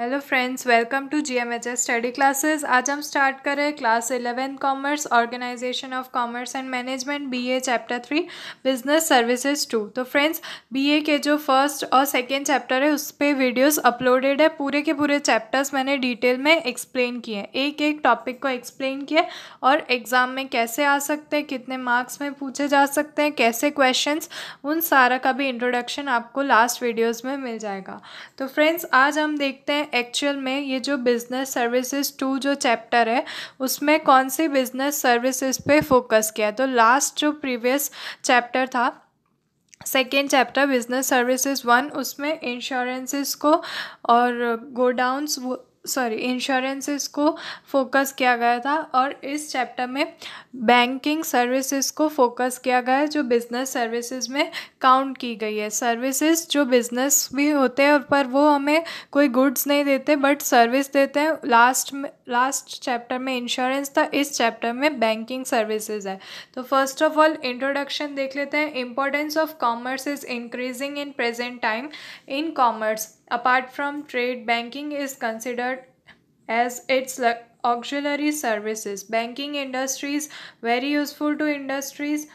Hello friends welcome to G M H S study classes आज हम start करें class eleventh commerce organisation of commerce and management BA chapter three business services two तो friends BA के जो first और second chapter है उस पर वीडियोज़ अपलोडेड है पूरे के पूरे चैप्टर्स मैंने डिटेल में एक्सप्लेन किए एक एक टॉपिक को एक्सप्लेन किए और एग्ज़ाम में कैसे आ सकते हैं कितने मार्क्स में पूछे जा सकते हैं कैसे क्वेश्चन उन सारा का भी इंट्रोडक्शन आपको लास्ट वीडियोज़ में मिल जाएगा तो फ्रेंड्स आज हम देखते हैं एक्चुअल में ये जो बिज़नेस सर्विसेज टू जो चैप्टर है उसमें कौन सी बिज़नेस सर्विसेज पे फोकस किया तो लास्ट जो प्रीवियस चैप्टर था second chapter business services one उसमें इंश्योरेंसेस को और गोडाउंस सॉरी इंश्योरेंसेस को फोकस किया गया था और इस चैप्टर में बैंकिंग सर्विसेज को फोकस किया गया है जो बिज़नेस सर्विसेज में काउंट की गई है सर्विसेज जो बिज़नेस भी होते हैं पर वो हमें कोई गुड्स नहीं देते बट सर्विस देते हैं लास्ट में लास्ट चैप्टर में इंश्योरेंस था इस चैप्टर में बैंकिंग सर्विसेज है तो फर्स्ट ऑफ ऑल इंट्रोडक्शन देख लेते हैं importance of commerce is increasing in present time in commerce apart from trade, banking is considered as its auxiliary services. Banking industries very useful to industries,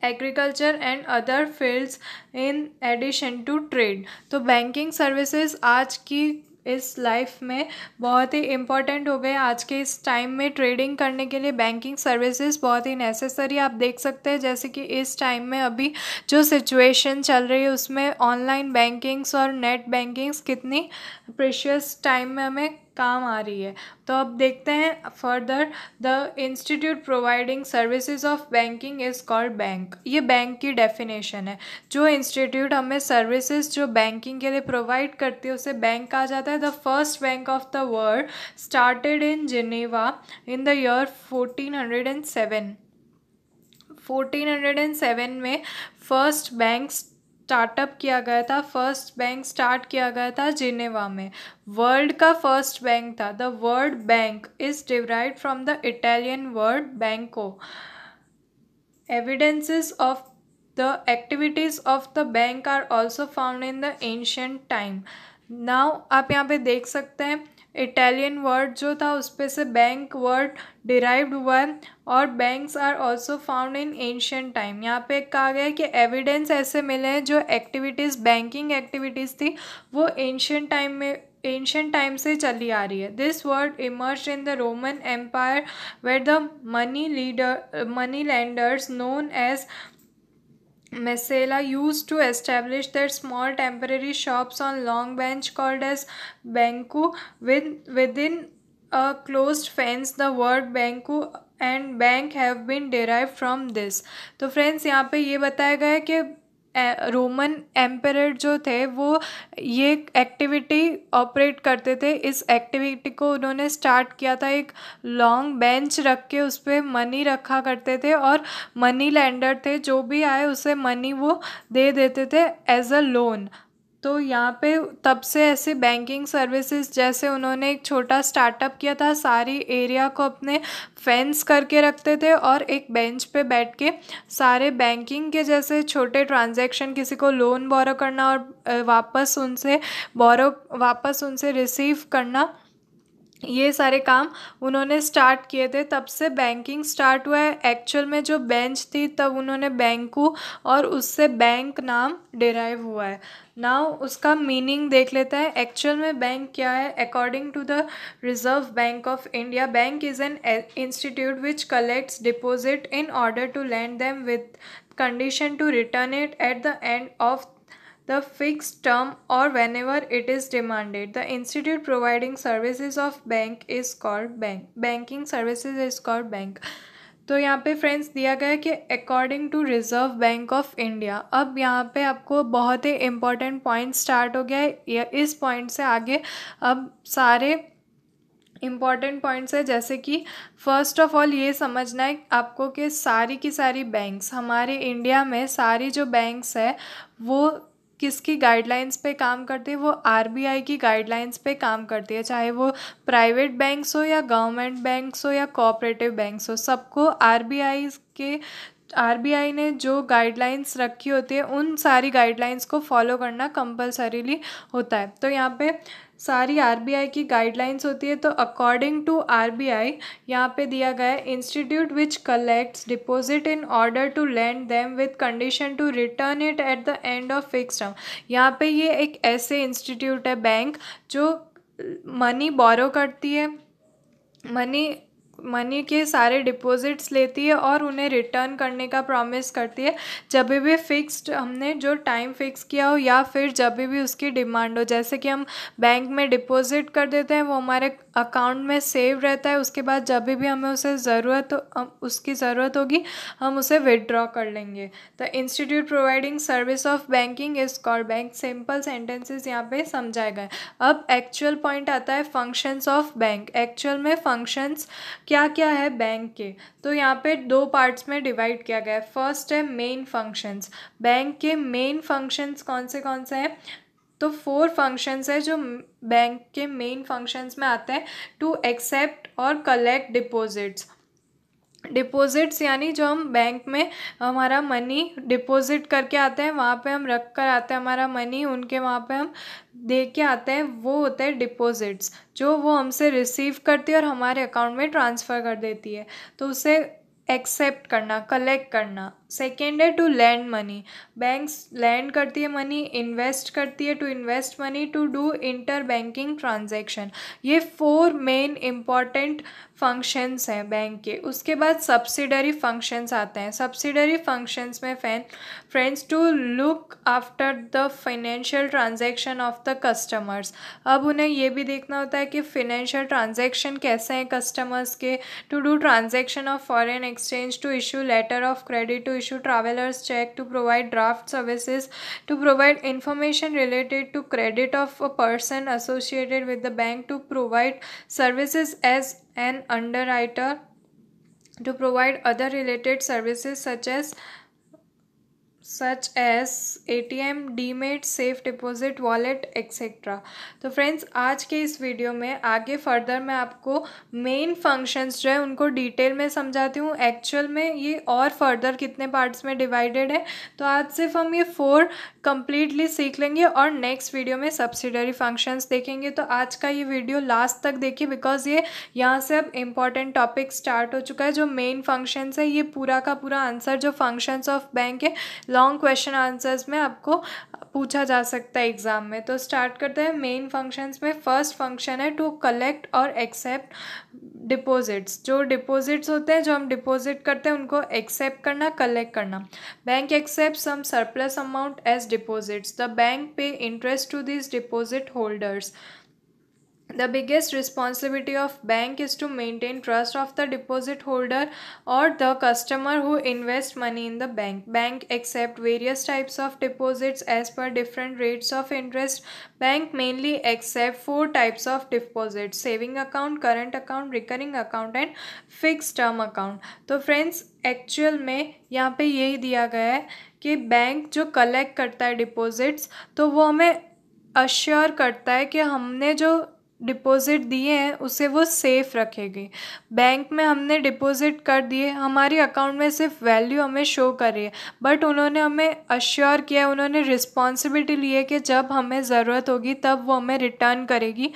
agriculture and other fields in addition to trade. so banking services are key. इस life में बहुत ही important हो गए आज के इस time में trading करने के लिए बैंकिंग सर्विसेज बहुत ही नेसेसरी आप देख सकते हैं जैसे कि इस टाइम में अभी जो सिचुएशन चल रही है उसमें ऑनलाइन बैंकिंग्स और नेट बैंकिंग्स कितनी प्रेशियस टाइम में हमें काम आ रही है तो अब देखते हैं further the institute providing services of banking is called bank ये बैंक की डेफिनेशन है जो इंस्टीट्यूट हमें सर्विसेज जो बैंकिंग के लिए प्रोवाइड करती है उसे बैंक कहा जाता है the first bank of the world started in Geneva in the year fourteen hundred and seven fourteen hundred and seven में फर्स्ट बैंक स्टार्टअप किया गया था फर्स्ट बैंक स्टार्ट किया गया था जिनेवा में वर्ल्ड का फर्स्ट बैंक था the world bank is derive from the Italian world banco evidences of the activities of the bank are also found in the ancient time now आप यहाँ पे देख सकते हैं इटालियन वर्ड जो था उसपे से बैंक वर्ड डिराइव्ड हुआ है और banks are also found in ancient time यहाँ पे कहा गया है कि एविडेंस ऐसे मिले हैं जो एक्टिविटीज़ बैंकिंग एक्टिविटीज़ थी वो एंशियंट टाइम में एंशंट टाइम से चली आ रही है this word emerge in the Roman empire where the money leader money lenders known as Messala used to establish their small temporary shops on Long Bench called as Banku with, within a closed fence the word Banku and bank have been derived from this तो friends यहाँ पर ये बताया गया है कि Roman emperor जो थे वो ये एक्टिविटी ऑपरेट करते थे इस एक्टिविटी को उन्होंने स्टार्ट किया था एक लॉन्ग बेंच रख के उस पर मनी रखा करते थे और मनी लैंडर थे जो भी आए उसे मनी वो दे देते थे एज अ लोन तो यहाँ पे तब से ऐसे बैंकिंग सर्विसेज जैसे उन्होंने एक छोटा स्टार्टअप किया था सारी एरिया को अपने फेंस करके रखते थे और एक बेंच पे बैठ के सारे बैंकिंग के जैसे छोटे ट्रांजैक्शन किसी को लोन बोरो करना और वापस उनसे बोरो वापस उनसे रिसीव करना ये सारे काम उन्होंने स्टार्ट किए थे तब से बैंकिंग स्टार्ट हुआ है एक्चुअल में जो बेंच थी तब उन्होंने बैंकू और उससे बैंक नाम डिराइव हुआ है नाउ उसका मीनिंग देख लेते हैं एक्चुअल में बैंक क्या है according to the Reserve Bank of India bank is an institute which collects deposit in order to lend them with condition to return it at the end of the fixed term or whenever it is demanded. The institute providing services of bank is called bank. Banking services is called bank. तो यहाँ पे friends दिया गया कि according to Reserve Bank of India अब यहाँ पे आपको बहुत ही इम्पॉर्टेंट पॉइंट स्टार्ट हो गया है या इस पॉइंट से आगे अब सारे इम्पॉर्टेंट पॉइंट्स है जैसे कि फ़र्स्ट ऑफ ऑल ये समझना है आपको कि सारी की सारी बैंक्स हमारे इंडिया में सारी जो बैंक्स है वो किसकी गाइडलाइंस पे काम करती है वो आरबीआई की गाइडलाइंस पे काम करती है चाहे वो प्राइवेट बैंक्स हो या गवर्नमेंट बैंक्स हो या कोऑपरेटिव बैंक्स हो सबको आरबीआई के आर बी आई ने जो गाइडलाइंस रखी होती है उन सारी गाइडलाइंस को फॉलो करना कंपलसरीली होता है तो यहाँ पे सारी आर बी आई की गाइडलाइंस होती है तो according to R B I यहाँ पर दिया गया है institute which collects deposit in order to lend them with condition to return it at the end of fix term यहाँ पे ये एक ऐसे इंस्टीट्यूट है बैंक जो मनी बोरो करती है मनी मनी के सारे डिपॉजिट्स लेती है और उन्हें रिटर्न करने का प्रॉमिस करती है जब भी फिक्स्ड हमने जो टाइम फिक्स किया हो या फिर जब भी उसकी डिमांड हो जैसे कि हम बैंक में डिपॉजिट कर देते हैं वो हमारे अकाउंट में सेव रहता है उसके बाद जब भी हमें उसे ज़रूरत उसकी ज़रूरत होगी हम उसे विदड्रॉ कर लेंगे the institute providing service of banking is call bank simple sentences यहाँ पे समझाए गए अब एक्चुअल पॉइंट आता है फंक्शंस ऑफ बैंक एक्चुअल में फंक्शंस क्या क्या है बैंक के तो यहाँ पे दो पार्ट्स में डिवाइड किया गया है फर्स्ट है मेन फंक्शंस बैंक के मेन फंक्शंस कौन से कौन से हैं तो फोर फंक्शंस है जो बैंक के मेन फंक्शंस में आते हैं टू एक्सेप्ट और कलेक्ट डिपॉजिट्स डिपॉज़िट्स यानी जो हम बैंक में हमारा मनी डिपॉज़िट करके आते हैं वहाँ पे हम रख कर आते हैं हमारा मनी उनके वहाँ पे हम दे के आते हैं वो होते हैं डिपॉज़िट्स जो वो हमसे रिसीव करती है और हमारे अकाउंट में ट्रांसफ़र कर देती है तो उसे एक्सेप्ट करना कलेक्ट करना सेकेंड है to lend money banks lend करती है मनी इन्वेस्ट करती है to invest money to do inter banking transaction ये फोर मेन इम्पॉर्टेंट फंक्शंस हैं बैंक के उसके बाद सब्सिडरी फंक्शंस आते हैं सब्सिडरी फंक्शंस में फैन friends to look after the financial transaction of the customers अब उन्हें ये भी देखना होता है कि फाइनेंशियल ट्रांजेक्शन कैसे हैं कस्टमर्स के to do transaction of foreign exchange to issue letter of credit to issue traveler's check, to provide draft services, to provide information related to credit of a person associated with the bank, to provide services as an underwriter, to provide other related services such as such as A T M demat safe deposit wallet etcetera तो friends आज के इस video में आगे further मैं आपको main functions जो है उनको डिटेल में समझाती हूँ एक्चुअल में ये और फर्दर कितने पार्ट्स में डिवाइडेड है तो आज सिर्फ हम ये फोर कम्प्लीटली सीख लेंगे और नेक्स्ट वीडियो में सब्सिडरी फंक्शंस देखेंगे तो आज का ये वीडियो लास्ट तक देखिए बिकॉज ये यहाँ से अब इम्पॉर्टेंट टॉपिक स्टार्ट हो चुका है जो मेन फंक्शंस है ये पूरा का पूरा आंसर जो फंक्शंस ऑफ बैंक है लॉन्ग क्वेश्चन आंसर्स में आपको पूछा जा सकता है एग्ज़ाम में तो स्टार्ट करते हैं मेन फंक्शंस में फर्स्ट फंक्शन है टू कलेक्ट और एक्सेप्ट डिपॉजिट्स जो डिपॉजिट्स होते हैं जो हम डिपॉजिट करते हैं उनको एक्सेप्ट करना कलेक्ट करना bank accept some surplus amount as deposits the bank pay interest to this deposit holders the biggest responsibility of bank is to maintain trust of the deposit holder or the customer who invest money in the bank bank accept various types of deposits as per different rates of interest bank mainly accept four types of deposits saving account current account recurring account and fixed term account so friends actual में यहाँ पे यही दिया गया है कि bank जो collect करता है डिपॉजिट्स तो वो हमें अश्योर करता है कि हमने जो डिपॉज़िट दिए हैं उसे वो सेफ़ रखेगी बैंक में हमने डिपॉज़िट कर दिए हमारे अकाउंट में सिर्फ वैल्यू हमें शो कर रही है बट उन्होंने हमें अश्योर किया उन्होंने रिस्पॉन्सिबिलिटी ली है कि जब हमें ज़रूरत होगी तब वो हमें रिटर्न करेगी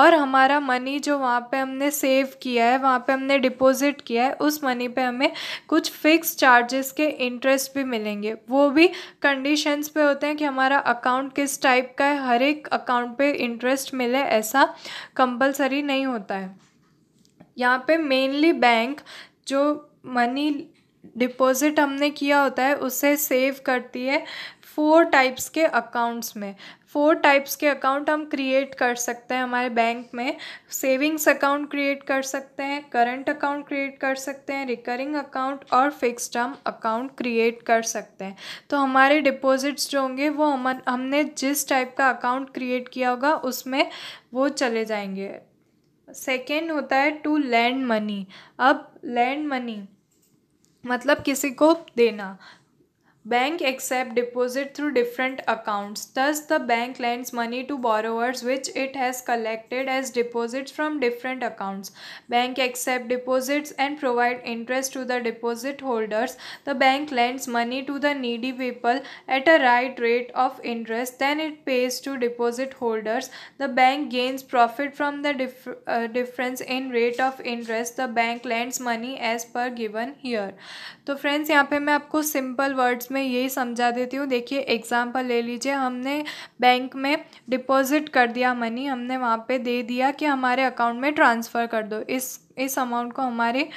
और हमारा मनी जो वहाँ पे हमने सेव किया है वहाँ पे हमने डिपॉज़िट किया है उस मनी पे हमें कुछ फ़िक्स चार्जेस के इंटरेस्ट भी मिलेंगे वो भी कंडीशंस पे होते हैं कि हमारा अकाउंट किस टाइप का है हर एक अकाउंट पे इंटरेस्ट मिले ऐसा कंपलसरी नहीं होता है यहाँ पे मेनली बैंक जो मनी डिपॉज़िट हमने किया होता है उसे सेव करती है फोर टाइप्स के अकाउंट्स में फोर टाइप्स के अकाउंट हम क्रिएट कर सकते हैं हमारे बैंक में सेविंग्स अकाउंट क्रिएट कर सकते हैं करंट अकाउंट क्रिएट कर सकते हैं रिकरिंग अकाउंट और फिक्स टर्म अकाउंट क्रिएट कर सकते हैं तो हमारे डिपॉजिट्स जो होंगे वो हम हमने जिस टाइप का अकाउंट क्रिएट किया होगा उसमें वो चले जाएंगे सेकेंड होता है टू लैंड मनी अब लैंड मनी मतलब किसी को देना Bank accept deposit through different accounts. Thus, the bank lends money to borrowers which it has collected as deposits from different accounts. Bank accept deposits and provide interest to the deposit holders. The bank lends money to the needy people at a right rate of interest than it pays to deposit holders. The bank gains profit from the dif- uh, difference in rate of interest. The bank lends money as per given here. So, friends, here I आपको simple words मैं यही समझा देती हूँ देखिए example ले लीजिए हमने बैंक में डिपॉज़िट कर दिया मनी हमने वहाँ पे दे दिया कि हमारे अकाउंट में ट्रांसफ़र कर दो इस इस अमाउंट को हमारे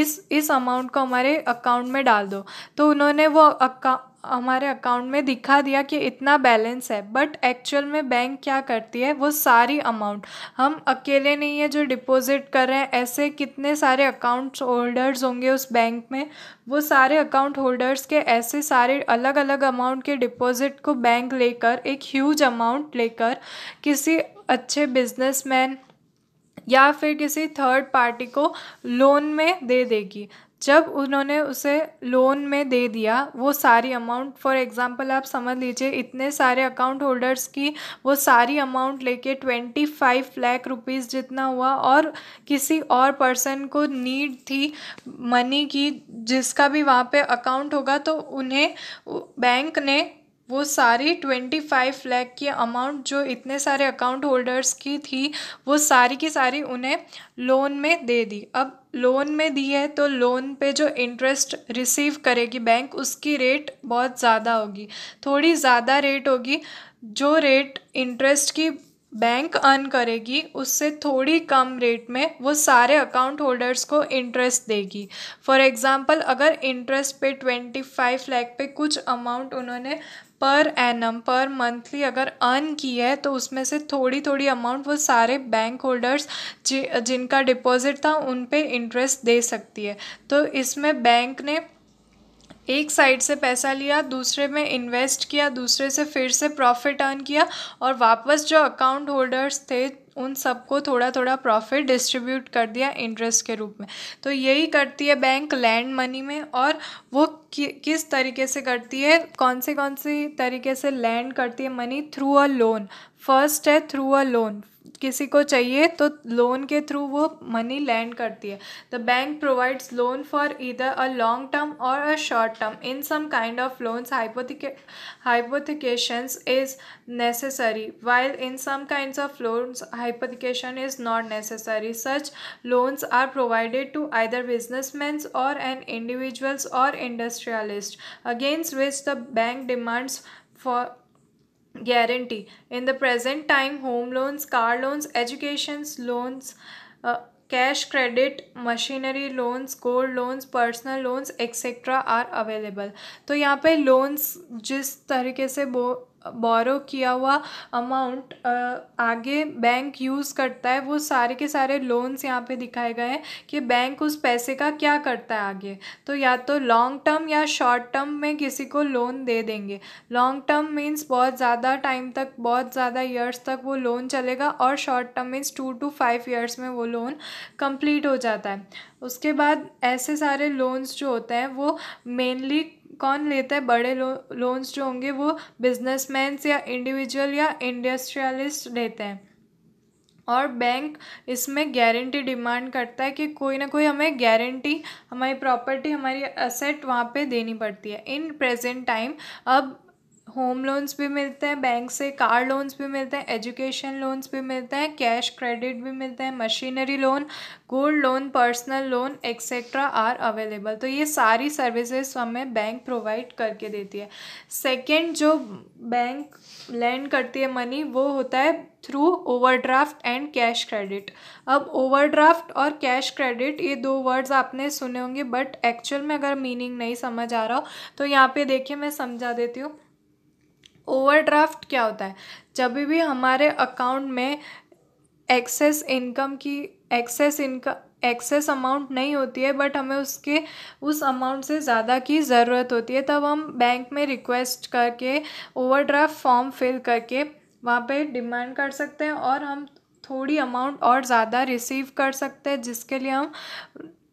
इस इस अमाउंट को हमारे अकाउंट में डाल दो तो उन्होंने वो अका हमारे अकाउंट में दिखा दिया कि इतना बैलेंस है बट एक्चुअल में बैंक क्या करती है वो सारी अमाउंट हम अकेले नहीं है जो डिपॉजिट कर रहे हैं ऐसे कितने सारे अकाउंट होल्डर्स होंगे उस बैंक में वो सारे अकाउंट होल्डर्स के ऐसे सारे अलग अलग अमाउंट के डिपॉजिट को बैंक लेकर एक ह्यूज अमाउंट लेकर किसी अच्छे बिजनेसमैन या फिर किसी थर्ड पार्टी को लोन में दे देगी जब उन्होंने उसे लोन में दे दिया वो सारी अमाउंट फॉर एग्ज़ाम्पल आप समझ लीजिए इतने सारे अकाउंट होल्डर्स की वो सारी अमाउंट लेके ट्वेंटी फाइव लैख रुपीज़ जितना हुआ और किसी और पर्सन को नीड थी मनी की जिसका भी वहाँ पे अकाउंट होगा तो उन्हें बैंक ने वो सारी ट्वेंटी फाइव लैख की अमाउंट जो इतने सारे अकाउंट होल्डर्स की थी वो सारी की सारी उन्हें लोन में दे दी अब लोन में दी है तो लोन पे जो इंटरेस्ट रिसीव करेगी बैंक उसकी रेट बहुत ज़्यादा होगी थोड़ी ज़्यादा रेट होगी जो रेट इंटरेस्ट की बैंक अर्न करेगी उससे थोड़ी कम रेट में वो सारे अकाउंट होल्डर्स को इंटरेस्ट देगी फॉर एग्ज़ाम्पल अगर इंटरेस्ट पे ट्वेंटी फाइव लैख पे कुछ अमाउंट उन्होंने पर एनम पर मंथली अगर अर्न की है तो उसमें से थोड़ी थोड़ी अमाउंट वो सारे बैंक होल्डर्स जि, जिनका डिपॉजिट था उन पे इंटरेस्ट दे सकती है तो इसमें बैंक ने एक साइड से पैसा लिया दूसरे में इन्वेस्ट किया दूसरे से फिर से प्रॉफिट अर्न किया और वापस जो अकाउंट होल्डर्स थे उन सबको थोड़ा थोड़ा प्रॉफिट डिस्ट्रीब्यूट कर दिया इंटरेस्ट के रूप में तो यही करती है बैंक लैंड मनी में और वो कि, किस तरीके से करती है कौन से कौन से तरीके से लैंड करती है money through a loan first है थ्रू अ लोन किसी को चाहिए तो लोन के थ्रू वो मनी लैंड करती है the bank provides loan for either a long term और a short term in some kind of loans hypothec hypothecations is necessary while in some kind of loans hypothecation is not necessary such loans are provided to either businessman और an individuals और industrialist against which the bank demands for guarantee in the present time home loans car loans education loans uh, cash credit machinery loans gold loans personal loans etcetera are available तो यहाँ पे loans जिस तरीके से बो बोरो किया हुआ amount आगे बैंक यूज़ करता है वो सारे के सारे लोन्स यहाँ पे दिखाए गए हैं कि बैंक उस पैसे का क्या करता है आगे तो या तो लॉन्ग टर्म या शॉर्ट टर्म में किसी को लोन दे देंगे लॉन्ग टर्म मीन्स बहुत ज़्यादा टाइम तक बहुत ज़्यादा ईयर्स तक वो लोन चलेगा और short term means two to five years में वो लोन कंप्लीट हो जाता है उसके बाद ऐसे सारे लोन्स जो होते हैं वो मेनली कौन लेता है बड़े लो, लोन्स जो होंगे वो बिजनेसमैन्स या इंडिविजुअल या इंडस्ट्रियलिस्ट लेते हैं और बैंक इसमें गारंटी डिमांड करता है कि कोई ना कोई हमें गारंटी हमारी प्रॉपर्टी हमारी असेट वहाँ पे देनी पड़ती है इन प्रेजेंट टाइम अब होम लोन्स भी मिलते हैं बैंक से कार लोन्स भी मिलते हैं एजुकेशन लोन्स भी मिलते हैं कैश क्रेडिट भी मिलते हैं machinery loan gold loan personal loan etcetera are available तो ये सारी सर्विसेज हमें बैंक प्रोवाइड करके देती है सेकेंड जो बैंक लैंड करती है मनी वो होता है through overdraft and cash credit अब ओवरड्राफ्ट और कैश क्रेडिट ये दो वर्ड्स आपने सुने होंगे बट एक्चुअल में अगर मीनिंग नहीं समझ आ रहा हो तो यहाँ पे देखिए मैं समझा देती हूँ ओवरड्राफ्ट क्या होता है जब भी हमारे अकाउंट में एक्सेस इनकम की एक्सेस इनकम एक्सेस अमाउंट नहीं होती है बट हमें उसके उस अमाउंट से ज़्यादा की ज़रूरत होती है तब हम बैंक में रिक्वेस्ट करके ओवरड्राफ्ट फॉर्म फिल करके वहाँ पे डिमांड कर सकते हैं और हम थोड़ी अमाउंट और ज़्यादा रिसीव कर सकते हैं जिसके लिए हम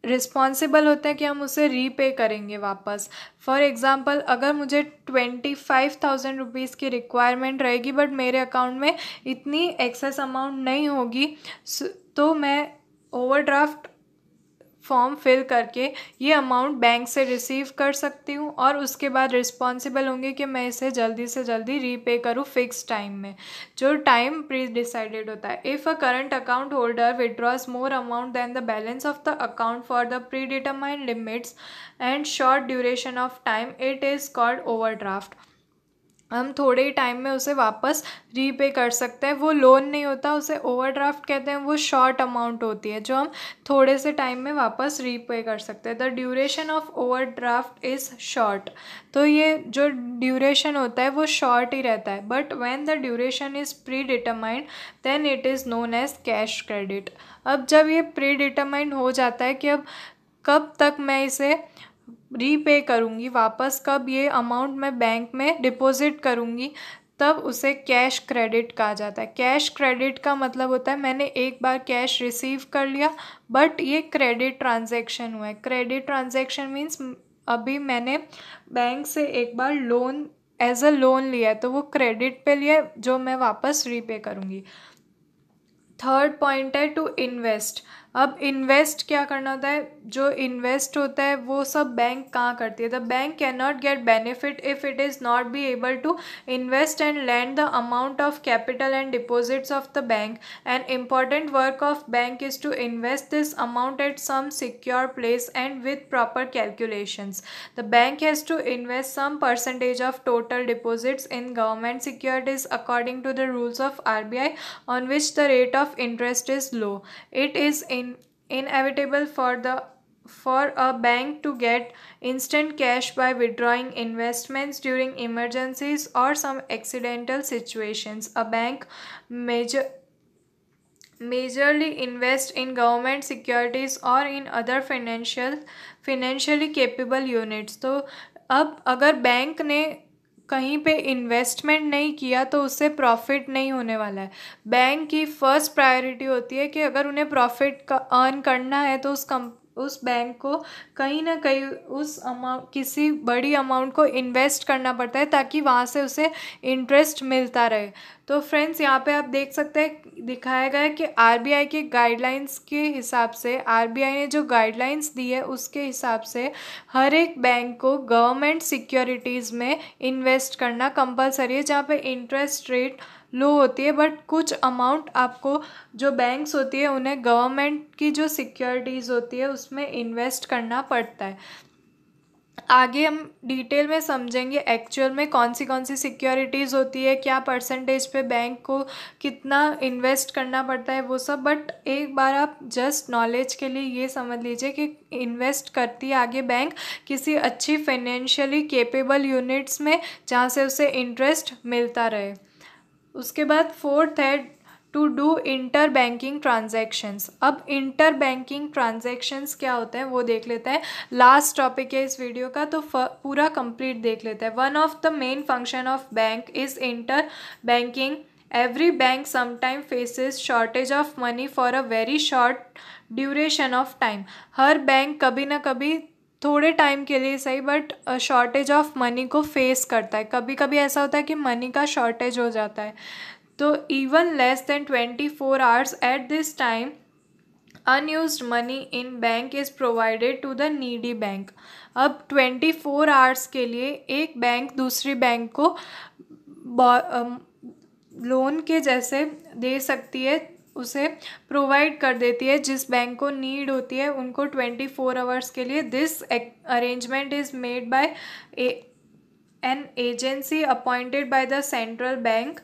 रिस्पॉन्सिबल होते हैं कि हम उसे रीपे करेंगे वापस फॉर एग्ज़ाम्पल अगर मुझे ट्वेंटी फाइव थाउजेंड रुपीज़ की रिक्वायरमेंट रहेगी बट मेरे अकाउंट में इतनी एक्सेस अमाउंट नहीं होगी तो मैं ओवरड्राफ्ट फॉर्म फिल करके ये अमाउंट बैंक से रिसीव कर सकती हूँ और उसके बाद रिस्पॉन्सिबल होंगे कि मैं इसे जल्दी से जल्दी रीपे करूँ फिक्स टाइम में जो टाइम प्री डिसाइडेड होता है if a current account holder withdraws more amount than the balance of the account for the predetermined limits and short duration of time it is called overdraft हम थोड़े ही time में उसे वापस repay कर सकते हैं वो loan नहीं होता उसे ओवरड्राफ्ट कहते हैं वो शॉर्ट अमाउंट होती है जो हम थोड़े से टाइम में वापस रीपे कर सकते हैं the duration of overdraft is short तो ये जो ड्यूरेशन होता है वो शॉर्ट ही रहता है but when the duration is predetermined then it is known as cash credit अब जब ये प्री डिटरमाइंड हो जाता है कि अब कब तक मैं इसे रीपे करूँगी वापस कब ये अमाउंट मैं बैंक में डिपॉज़िट करूँगी तब उसे कैश क्रेडिट कहा जाता है कैश क्रेडिट का मतलब होता है मैंने एक बार कैश रिसीव कर लिया बट ये क्रेडिट ट्रांजैक्शन हुआ है क्रेडिट ट्रांजैक्शन मीन्स अभी मैंने बैंक से एक बार लोन एज अ लोन लिया है तो वो क्रेडिट पे लिया जो मैं वापस रीपे करूँगी थर्ड पॉइंट है टू इन्वेस्ट अब इन्वेस्ट क्या करना होता है जो इन्वेस्ट होता है वो सब बैंक कहाँ करती है the bank can not get benefit if it is not be able to invest and lend the amount of capital and deposits of the bank and important work of bank is to invest this amount at some secure place and with proper calculations the bank has to invest some percentage of total deposits in government securities according to the rules of R B I on which the rate of interest is low it is in inevitable for the for a bank to get instant cash by withdrawing investments during emergencies or some accidental situations. A bank major majorly invest in government securities or in other financial financially capable units तो अब अगर bank ने कहीं पे investment नहीं किया तो उससे प्रॉफिट नहीं होने वाला है बैंक की फर्स्ट प्रायोरिटी होती है कि अगर उन्हें प्रॉफिट का अर्न करना है तो उस कम उस बैंक को कहीं ना कहीं उस अमाउंट किसी बड़ी अमाउंट को इन्वेस्ट करना पड़ता है ताकि वहाँ से उसे इंटरेस्ट मिलता रहे तो फ्रेंड्स यहाँ पे आप देख सकते हैं दिखाया गया है कि आरबीआई के गाइडलाइंस के हिसाब से आरबीआई ने जो गाइडलाइंस दी है उसके हिसाब से हर एक बैंक को गवर्नमेंट सिक्योरिटीज़ में इन्वेस्ट करना कंपलसरी है जहाँ पर इंटरेस्ट रेट लो होती है बट कुछ अमाउंट आपको जो बैंक्स होती है उन्हें गवर्नमेंट की जो सिक्योरिटीज़ होती है उसमें इन्वेस्ट करना पड़ता है आगे हम डिटेल में समझेंगे एक्चुअल में कौन सी कौन सी सिक्योरिटीज़ होती है क्या परसेंटेज पे बैंक को कितना इन्वेस्ट करना पड़ता है वो सब बट एक बार आप जस्ट नॉलेज के लिए ये समझ लीजिए कि इन्वेस्ट करती है आगे बैंक किसी अच्छी फाइनेंशियली केपेबल यूनिट्स में जहाँ से उसे इंटरेस्ट मिलता रहे उसके बाद फोर्थ है to do inter banking transactions अब इंटर बैंकिंग ट्रांजेक्शन्स क्या होते हैं वो देख लेते हैं लास्ट टॉपिक है इस वीडियो का तो पूरा कंप्लीट देख लेते हैं one of the main function of bank is inter banking every bank sometime faces shortage of money for a very short duration of time हर बैंक कभी ना कभी थोड़े टाइम के लिए सही बट शॉर्टेज ऑफ मनी को फेस करता है कभी कभी ऐसा होता है कि मनी का शॉर्टेज हो जाता है तो even less than twenty four hours at this time unused money in bank is provided to the needy bank अब ट्वेंटी फोर आवर्स के लिए एक बैंक दूसरी बैंक को लोन के जैसे दे सकती है उसे प्रोवाइड कर देती है जिस बैंक को नीड होती है उनको ट्वेंटी फोर आवर्स के लिए this arrangement is made by an agency appointed by the central bank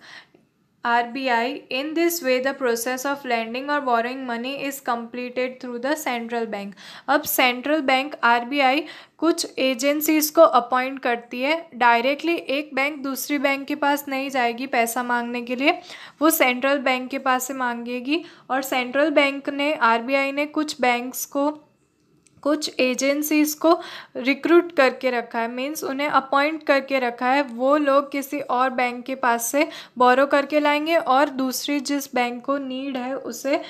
RBI. In this way, the process of lending or borrowing money is completed through the central bank. अब central bank RBI कुछ agencies को appoint करती है directly एक bank दूसरी bank के पास नहीं जाएगी पैसा मांगने के लिए वो सेंट्रल बैंक के पास से मांगेगी और सेंट्रल बैंक ने आरबीआई ने कुछ बैंक्स को कुछ एजेंसीज़ को रिक्रूट करके रखा है मीन्स उन्हें अपॉइंट करके रखा है वो लोग किसी और बैंक के पास से बोरो करके लाएंगे और दूसरी जिस बैंक को नीड है उसे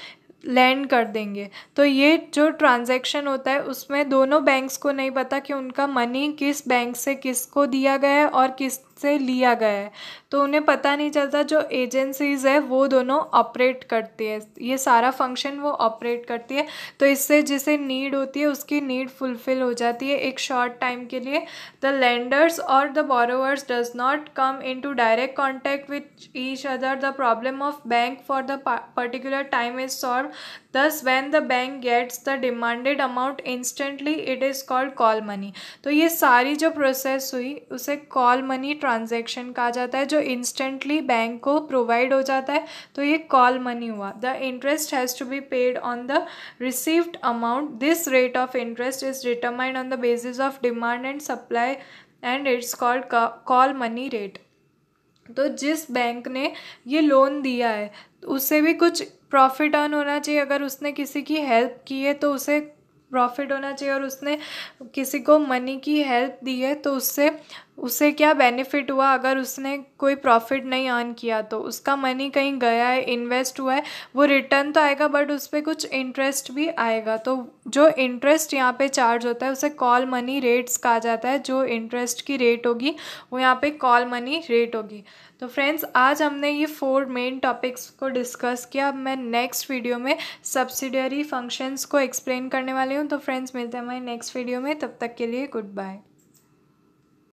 लैंड कर देंगे तो ये जो ट्रांजैक्शन होता है उसमें दोनों बैंक्स को नहीं पता कि उनका मनी किस बैंक से किसको दिया गया है और किस से लिया गया है तो उन्हें पता नहीं चलता जो एजेंसीज़ है वो दोनों ऑपरेट करती है ये सारा फंक्शन वो ऑपरेट करती है तो इससे जिसे नीड होती है उसकी नीड फुलफ़िल हो जाती है एक शॉर्ट टाइम के लिए द लैंडर्स और the borrowers does not come in to direct contact with each other the problem of bank for the particular time is solve thus when the bank gets the demanded amount instantly it is called call money तो ये सारी जो process हुई उसे call money transaction कहा जाता है जो इंस्टेंटली बैंक को प्रोवाइड हो जाता है तो ये कॉल मनी हुआ the interest has to be paid on the received amount this rate of interest is determined on the basis of demand and supply and it's called call money rate तो जिस bank ने ये loan दिया है उसे भी कुछ profit earn होना चाहिए अगर उसने किसी की हेल्प की है तो उसे प्रॉफिट होना चाहिए और उसने किसी को मनी की हेल्प दी है तो उससे उसे क्या बेनिफिट हुआ अगर उसने कोई प्रॉफिट नहीं अर्न किया तो उसका मनी कहीं गया है इन्वेस्ट हुआ है वो रिटर्न तो आएगा बट उस पर कुछ इंटरेस्ट भी आएगा तो जो इंटरेस्ट यहाँ पे चार्ज होता है उसे कॉल मनी रेट्स कहा जाता है जो इंटरेस्ट की रेट होगी वो यहाँ पे कॉल मनी रेट होगी तो फ्रेंड्स आज हमने ये फोर मेन टॉपिक्स को डिस्कस किया अब मैं नेक्स्ट वीडियो में सब्सिडरी फंक्शंस को एक्सप्लेन करने वाली हूँ तो फ्रेंड्स मिलते हैं हमारे नेक्स्ट वीडियो में तब तक के लिए गुड बाय